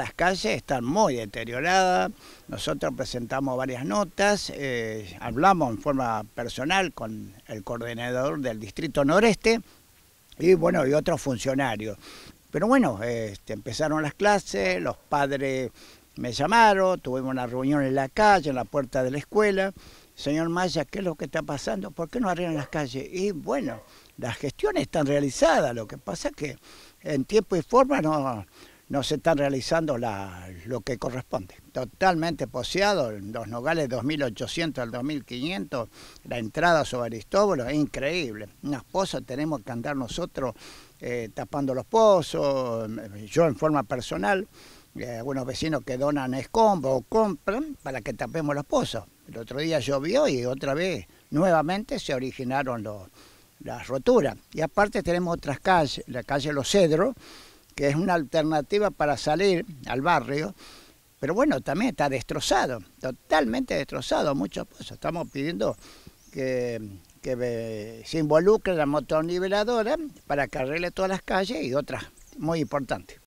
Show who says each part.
Speaker 1: las calles están muy deterioradas. Nosotros presentamos varias notas, eh, hablamos en forma personal con el coordinador del Distrito Noreste y bueno, y otros funcionarios. Pero bueno, este, empezaron las clases, los padres me llamaron, tuvimos una reunión en la calle, en la puerta de la escuela. Señor Maya, ¿qué es lo que está pasando? ¿Por qué no arreglan las calles? Y bueno, las gestiones están realizadas, lo que pasa es que en tiempo y forma no, no se están realizando lo que corresponde. Totalmente poseado, los nogales 2.800 al 2.500, la entrada sobre Aristóbulo es increíble. Unas pozas tenemos que andar nosotros eh, tapando los pozos, yo en forma personal, eh, algunos vecinos que donan escombros o compran para que tapemos los pozos. El otro día llovió y otra vez nuevamente se originaron las roturas. Y aparte tenemos otras calles, la calle Los Cedros, que es una alternativa para salir al barrio, pero bueno, también está destrozado, totalmente destrozado, muchos pozos. Estamos pidiendo que, se involucre la motoniveladora para que todas las calles y otras muy importantes.